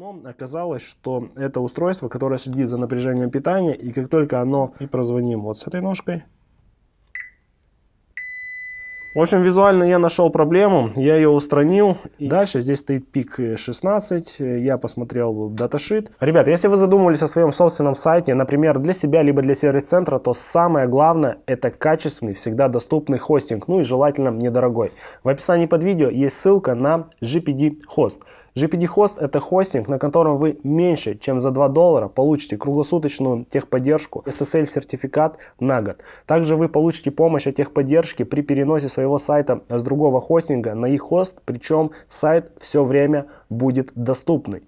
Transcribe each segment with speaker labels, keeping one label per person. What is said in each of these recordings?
Speaker 1: Но оказалось, что это устройство, которое следит за напряжением питания, и как только оно... И прозвоним вот с этой ножкой. В общем, визуально я нашел проблему, я ее устранил. И дальше здесь стоит пик 16, я посмотрел даташит. Ребят, если вы задумывались о своем собственном сайте, например, для себя, либо для сервис-центра, то самое главное это качественный, всегда доступный хостинг, ну и желательно недорогой. В описании под видео есть ссылка на GPD-хост. GPD-хост – это хостинг, на котором вы меньше, чем за 2 доллара получите круглосуточную техподдержку, SSL-сертификат на год. Также вы получите помощь от техподдержки при переносе своего сайта с другого хостинга на их хост, причем сайт все время будет доступный.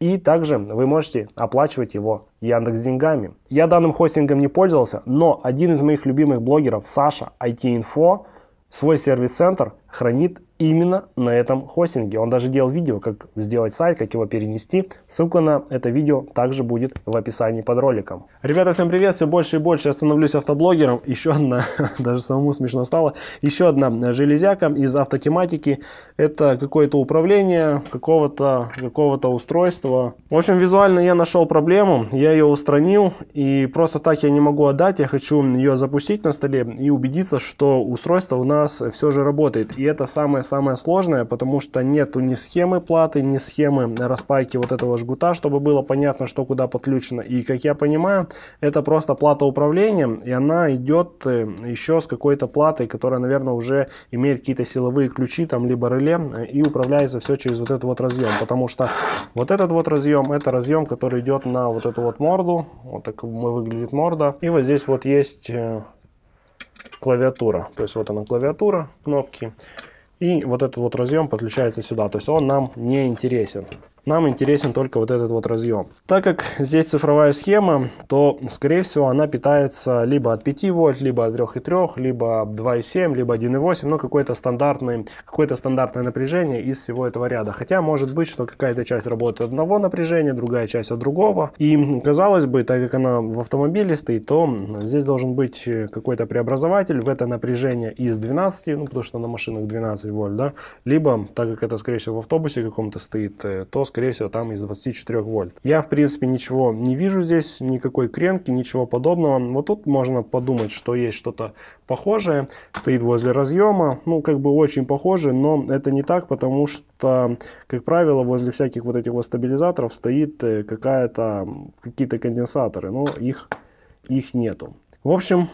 Speaker 1: И также вы можете оплачивать его Яндекс деньгами. Я данным хостингом не пользовался, но один из моих любимых блогеров, Саша, it Info свой сервис-центр хранит именно на этом хостинге. Он даже делал видео, как сделать сайт, как его перенести. Ссылка на это видео также будет в описании под роликом. Ребята, всем привет! Все больше и больше я становлюсь автоблогером. Еще одна, даже самому смешно стало, еще одна железяка из автотематики. Это какое-то управление какого-то какого то устройства. В общем, визуально я нашел проблему, я ее устранил. И просто так я не могу отдать. Я хочу ее запустить на столе и убедиться, что устройство у нас все же работает. И это самое-самое сложное, потому что нету ни схемы платы, ни схемы распайки вот этого жгута, чтобы было понятно, что куда подключено. И, как я понимаю, это просто плата управления, и она идет э, еще с какой-то платой, которая, наверное, уже имеет какие-то силовые ключи, там, либо реле, э, и управляется все через вот этот вот разъем, потому что вот этот вот разъем, это разъем, который идет на вот эту вот морду, вот так выглядит морда, и вот здесь вот есть э, клавиатура. То есть вот она клавиатура, кнопки. И вот этот вот разъем подключается сюда. То есть он нам не интересен нам интересен только вот этот вот разъем. Так как здесь цифровая схема, то, скорее всего, она питается либо от 5 вольт, либо от 3,3, либо 2,7, либо 1,8, Но ну, какое-то стандартное, какое стандартное напряжение из всего этого ряда. Хотя, может быть, что какая-то часть работает одного напряжения, другая часть от другого. И, казалось бы, так как она в автомобиле стоит, то здесь должен быть какой-то преобразователь в это напряжение из 12, ну, потому что на машинах 12 вольт, да, либо, так как это, скорее всего, в автобусе каком-то стоит, э, то, скорее всего, там из 24 вольт. Я, в принципе, ничего не вижу здесь, никакой кренки, ничего подобного. Вот тут можно подумать, что есть что-то похожее. Стоит возле разъема, ну, как бы очень похоже, но это не так, потому что, как правило, возле всяких вот этих вот стабилизаторов стоит э, какая-то, какие-то конденсаторы, но их, их нету. В общем,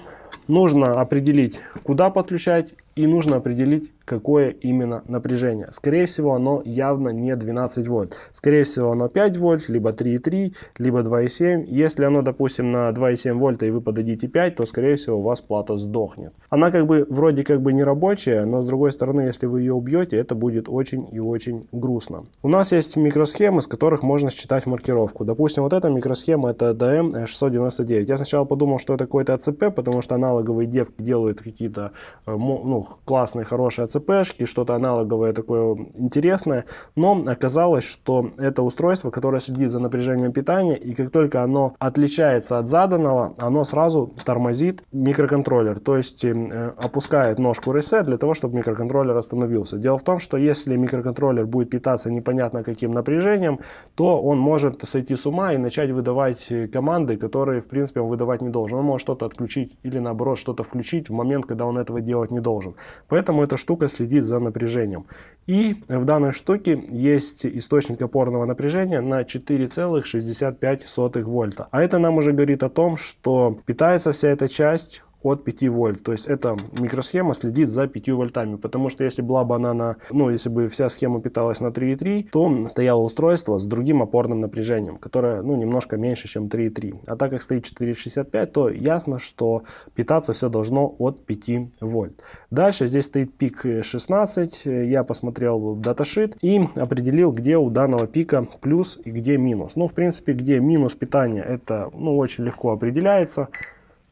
Speaker 1: нужно определить, куда подключать и нужно определить, какое именно напряжение. Скорее всего, оно явно не 12 вольт. Скорее всего, оно 5 вольт, либо 3,3, либо 2,7. Если оно, допустим, на 2,7 вольта и вы подадите 5, то, скорее всего, у вас плата сдохнет. Она как бы вроде как бы не рабочая, но с другой стороны, если вы ее убьете, это будет очень и очень грустно. У нас есть микросхемы, с которых можно считать маркировку. Допустим, вот эта микросхема, это DM699. Я сначала подумал, что это какой-то АЦП, потому что аналоговые девки делают какие-то э, ну, классные, хорошие АЦП, ЦПшки, что-то аналоговое такое интересное, но оказалось, что это устройство, которое следит за напряжением питания, и как только оно отличается от заданного, оно сразу тормозит микроконтроллер, то есть э, опускает ножку reset для того, чтобы микроконтроллер остановился. Дело в том, что если микроконтроллер будет питаться непонятно каким напряжением, то он может сойти с ума и начать выдавать э, команды, которые, в принципе, он выдавать не должен. Он может что-то отключить или, наоборот, что-то включить в момент, когда он этого делать не должен. Поэтому эта штука штука следит за напряжением. И в данной штуке есть источник опорного напряжения на 4,65 вольта. А это нам уже говорит о том, что питается вся эта часть от 5 вольт. То есть эта микросхема следит за 5 вольтами, потому что если была бы она на, ну, если бы вся схема питалась на 3,3, то стояло устройство с другим опорным напряжением, которое, ну, немножко меньше, чем 3,3. А так как стоит 4,65, то ясно, что питаться все должно от 5 вольт. Дальше здесь стоит пик 16, я посмотрел даташит и определил, где у данного пика плюс и где минус. Ну, в принципе, где минус питания, это, ну, очень легко определяется.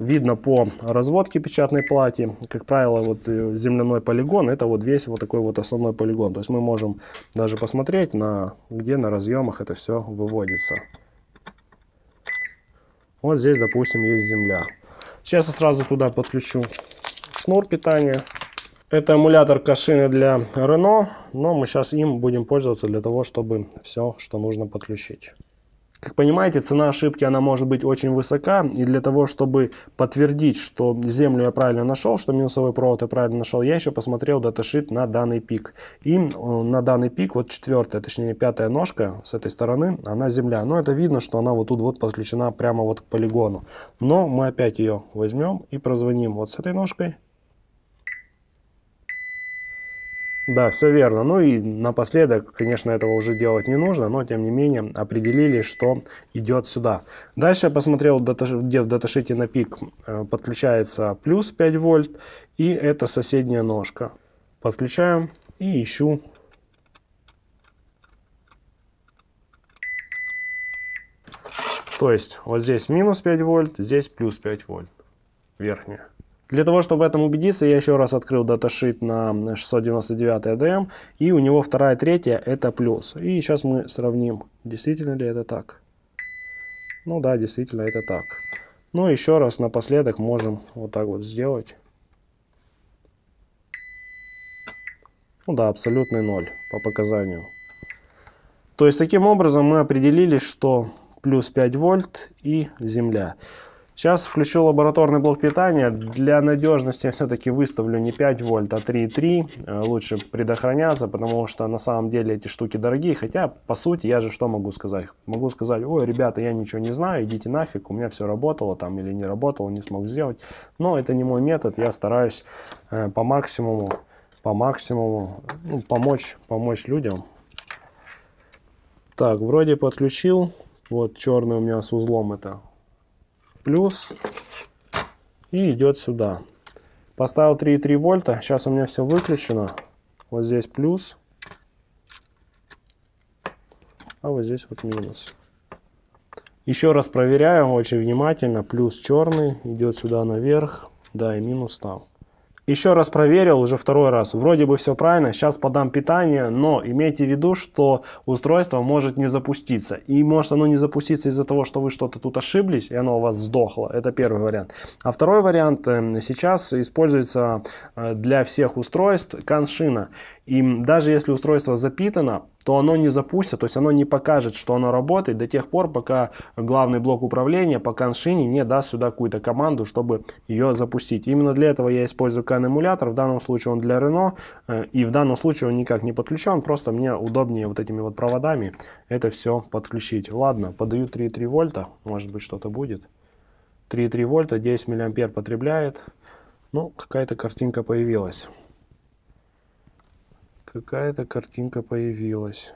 Speaker 1: Видно по разводке печатной плати, как правило, вот э, земляной полигон, это вот весь вот такой вот основной полигон. То есть мы можем даже посмотреть, на, где на разъемах это все выводится. Вот здесь, допустим, есть земля. Сейчас я сразу туда подключу шнур питания. Это эмулятор Кашины для Рено, но мы сейчас им будем пользоваться для того, чтобы все, что нужно подключить. Как понимаете, цена ошибки, она может быть очень высока, и для того, чтобы подтвердить, что землю я правильно нашел, что минусовый провод я правильно нашел, я еще посмотрел даташит на данный пик. И э, на данный пик, вот четвертая, точнее пятая ножка с этой стороны, она земля. Но это видно, что она вот тут вот подключена прямо вот к полигону. Но мы опять ее возьмем и прозвоним вот с этой ножкой. Да, все верно. Ну и напоследок, конечно, этого уже делать не нужно, но тем не менее определили, что идет сюда. Дальше я посмотрел, где в даташите на пик э, подключается плюс 5 вольт, и это соседняя ножка. Подключаем и ищу То есть вот здесь минус 5 вольт, здесь плюс 5 вольт, верхняя. Для того, чтобы в этом убедиться, я еще раз открыл даташит на 699 ADM, и у него вторая третья это плюс. И сейчас мы сравним, действительно ли это так. Ну да, действительно это так. Ну еще раз напоследок можем вот так вот сделать. Ну да, абсолютный ноль по показанию. То есть таким образом мы определили, что плюс 5 вольт и земля. Сейчас включу лабораторный блок питания. Для надежности я все-таки выставлю не 5 вольт, а 3,3. Э, лучше предохраняться, потому что на самом деле эти штуки дорогие. Хотя, по сути, я же что могу сказать? Могу сказать, ой, ребята, я ничего не знаю, идите нафиг, у меня все работало там или не работало, не смог сделать. Но это не мой метод, я стараюсь э, по максимуму, по максимуму ну, помочь, помочь людям. Так, вроде подключил. Вот черный у меня с узлом это плюс и идет сюда. Поставил 3,3 вольта. Сейчас у меня все выключено. Вот здесь плюс. А вот здесь вот минус. Еще раз проверяем очень внимательно. Плюс черный идет сюда наверх. Да, и минус там. Еще раз проверил, уже второй раз. Вроде бы все правильно, сейчас подам питание, но имейте в виду, что устройство может не запуститься. И может оно не запуститься из-за того, что вы что-то тут ошиблись, и оно у вас сдохло. Это первый вариант. А второй вариант э, сейчас используется э, для всех устройств Каншина. И даже если устройство запитано, то оно не запустится, то есть оно не покажет, что оно работает до тех пор, пока главный блок управления по коншине не даст сюда какую-то команду, чтобы ее запустить. Именно для этого я использую CAN эмулятор, в данном случае он для Renault, э, и в данном случае он никак не подключен, просто мне удобнее вот этими вот проводами это все подключить. Ладно, подаю 3,3 вольта, может быть что-то будет. 3,3 вольта, 10 миллиампер потребляет. Ну, какая-то картинка появилась какая-то картинка появилась.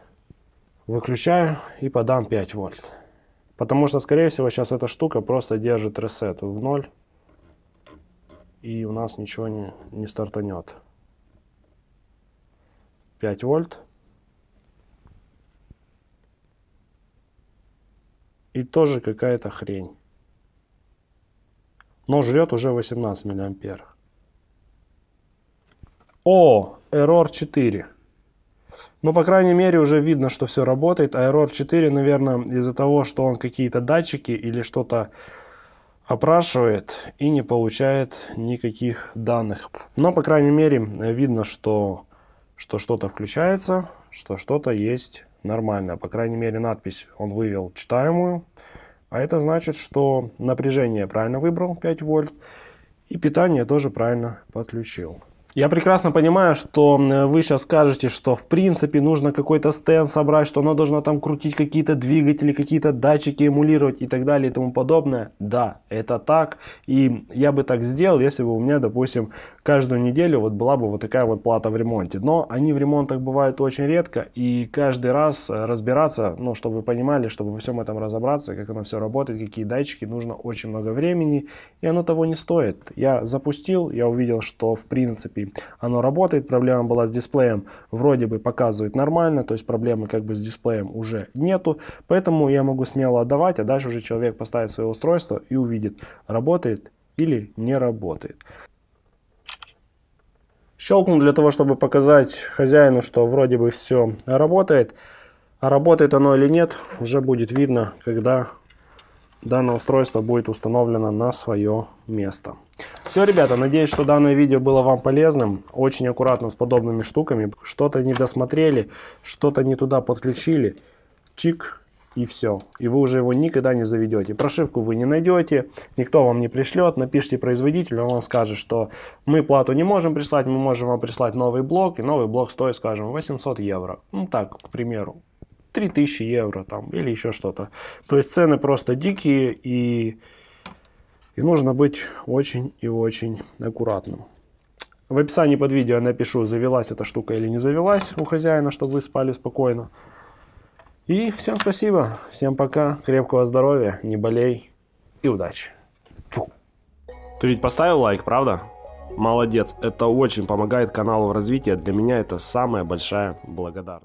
Speaker 1: Выключаю и подам 5 вольт. Потому что, скорее всего, сейчас эта штука просто держит ресет в ноль. И у нас ничего не, не стартанет. 5 вольт. И тоже какая-то хрень. Но жрет уже 18 миллиампер. О, Error 4. Ну, по крайней мере, уже видно, что все работает. А Error 4, наверное, из-за того, что он какие-то датчики или что-то опрашивает и не получает никаких данных. Но, по крайней мере, видно, что что что-то включается, что что-то есть нормально. По крайней мере, надпись он вывел читаемую. А это значит, что напряжение правильно выбрал 5 вольт и питание тоже правильно подключил. Я прекрасно понимаю, что вы сейчас скажете, что в принципе нужно какой-то стенд собрать, что оно должно там крутить какие-то двигатели, какие-то датчики эмулировать и так далее и тому подобное. Да, это так. И я бы так сделал, если бы у меня, допустим, каждую неделю вот была бы вот такая вот плата в ремонте. Но они в ремонтах бывают очень редко. И каждый раз э, разбираться, ну, чтобы вы понимали, чтобы во всем этом разобраться, как оно все работает, какие датчики, нужно очень много времени. И оно того не стоит. Я запустил, я увидел, что в принципе оно работает. Проблема была с дисплеем, вроде бы показывает нормально, то есть проблемы как бы с дисплеем уже нету. Поэтому я могу смело отдавать, а дальше уже человек поставит свое устройство и увидит, работает или не работает. Щелкнул для того, чтобы показать хозяину, что вроде бы все работает. А работает оно или нет, уже будет видно, когда данное устройство будет установлено на свое место. Все, ребята, надеюсь, что данное видео было вам полезным. Очень аккуратно с подобными штуками. Что-то не досмотрели, что-то не туда подключили. Чик, и все. И вы уже его никогда не заведете. Прошивку вы не найдете, никто вам не пришлет. Напишите производителю, он вам скажет, что мы плату не можем прислать, мы можем вам прислать новый блок, и новый блок стоит, скажем, 800 евро. Ну так, к примеру. 3000 евро там или еще что-то. То есть цены просто дикие и, и нужно быть очень и очень аккуратным. В описании под видео я напишу, завелась эта штука или не завелась у хозяина, чтобы вы спали спокойно. И всем спасибо, всем пока, крепкого здоровья, не болей и удачи. Ты ведь поставил лайк, правда? Молодец, это очень помогает каналу в развитии, для меня это самая большая благодарность.